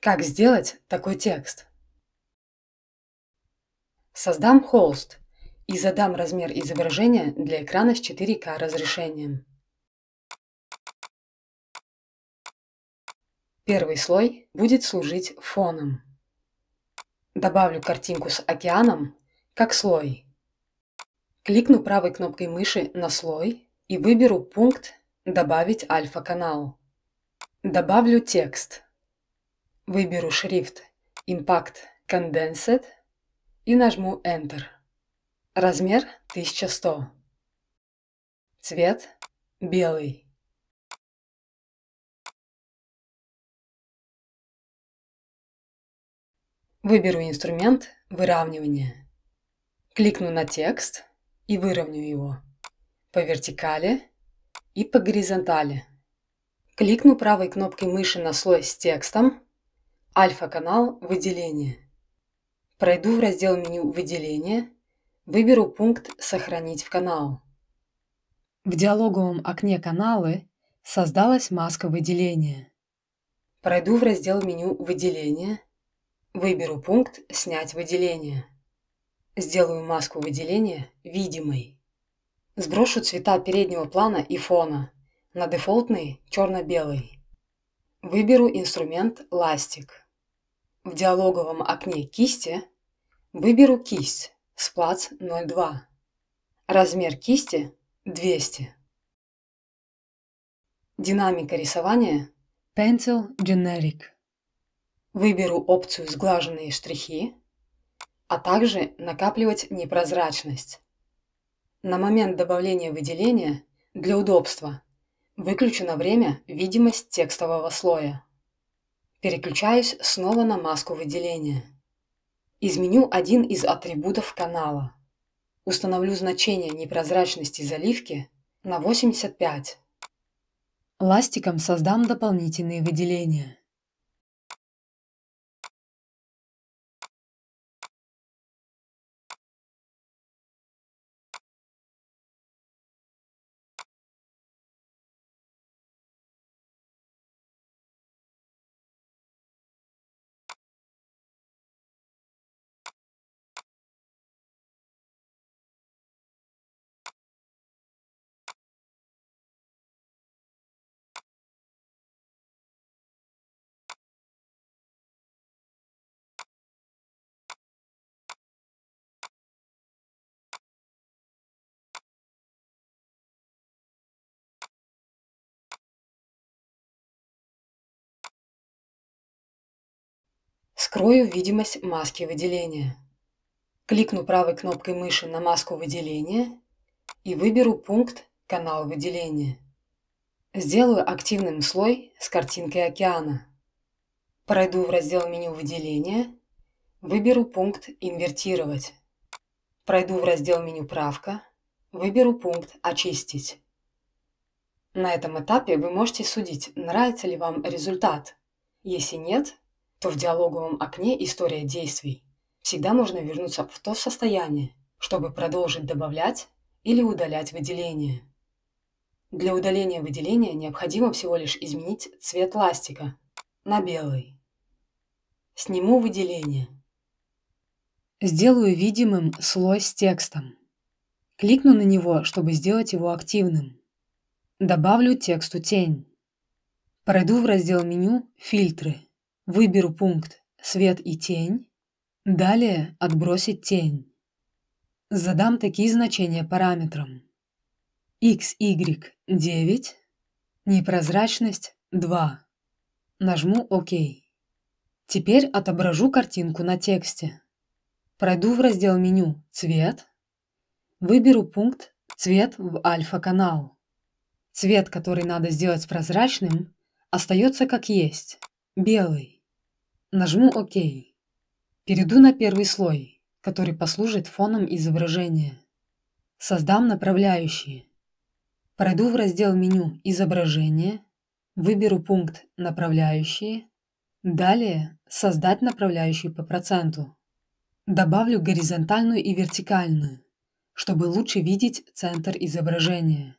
Как сделать такой текст? Создам холст и задам размер изображения для экрана с 4К разрешением. Первый слой будет служить фоном. Добавлю картинку с океаном как слой. Кликну правой кнопкой мыши на слой и выберу пункт «Добавить альфа-канал». Добавлю текст – Выберу шрифт Impact Condensed и нажму Enter. Размер 1100. Цвет белый. Выберу инструмент выравнивания. Кликну на текст и выровню его по вертикали и по горизонтали. Кликну правой кнопкой мыши на слой с текстом Альфа-канал «Выделение». Пройду в раздел меню «Выделение», выберу пункт «Сохранить в канал». В диалоговом окне «Каналы» создалась маска выделения. Пройду в раздел меню «Выделение», выберу пункт «Снять выделение». Сделаю маску выделения видимой. Сброшу цвета переднего плана и фона на дефолтный черно-белый. Выберу инструмент «Ластик». В диалоговом окне кисти выберу кисть Сплац 02. Размер кисти 200. Динамика рисования Pencil Generic. Выберу опцию «Сглаженные штрихи», а также «Накапливать непрозрачность». На момент добавления выделения для удобства выключу время видимость текстового слоя. Переключаюсь снова на маску выделения. Изменю один из атрибутов канала. Установлю значение непрозрачности заливки на 85. Ластиком создам дополнительные выделения. Скрою видимость маски выделения. Кликну правой кнопкой мыши на маску выделения и выберу пункт «Канал выделения». Сделаю активным слой с картинкой океана. Пройду в раздел меню выделения, выберу пункт «Инвертировать». Пройду в раздел меню «Правка», выберу пункт «Очистить». На этом этапе вы можете судить, нравится ли вам результат. Если нет, то в диалоговом окне «История действий» всегда можно вернуться в то состояние, чтобы продолжить добавлять или удалять выделение. Для удаления выделения необходимо всего лишь изменить цвет ластика на белый. Сниму выделение. Сделаю видимым слой с текстом. Кликну на него, чтобы сделать его активным. Добавлю тексту тень. Пройду в раздел меню «Фильтры». Выберу пункт «Свет и тень». Далее «Отбросить тень». Задам такие значения параметрам. x, y 9, непрозрачность 2. Нажму «Ок». Теперь отображу картинку на тексте. Пройду в раздел меню «Цвет». Выберу пункт «Цвет в альфа-канал». Цвет, который надо сделать прозрачным, остается как есть – белый. Нажму ОК. Перейду на первый слой, который послужит фоном изображения. Создам направляющие. Пройду в раздел меню «Изображение», выберу пункт «Направляющие», далее «Создать направляющие по проценту». Добавлю горизонтальную и вертикальную, чтобы лучше видеть центр изображения.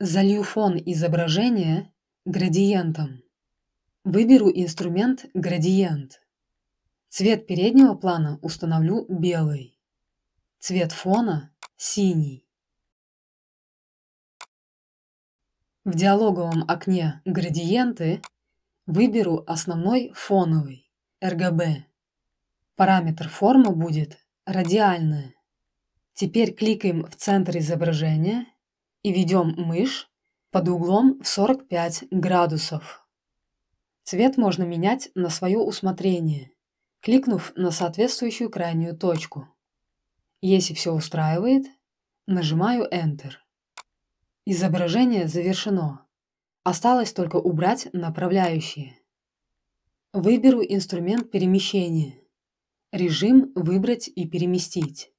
Залью фон изображения градиентом. Выберу инструмент «Градиент». Цвет переднего плана установлю белый. Цвет фона – синий. В диалоговом окне «Градиенты» выберу основной фоновый – RGB. Параметр формы будет радиальная. Теперь кликаем в центр изображения и ведем мышь под углом в 45 градусов. Цвет можно менять на свое усмотрение, кликнув на соответствующую крайнюю точку. Если все устраивает, нажимаю Enter. Изображение завершено. Осталось только убрать направляющие. Выберу инструмент перемещения. Режим «Выбрать и переместить».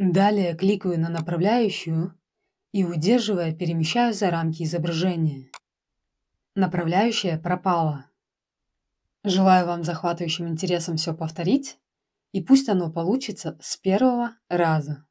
Далее кликаю на направляющую и, удерживая, перемещаю за рамки изображения. Направляющая пропала. Желаю вам захватывающим интересом все повторить, и пусть оно получится с первого раза.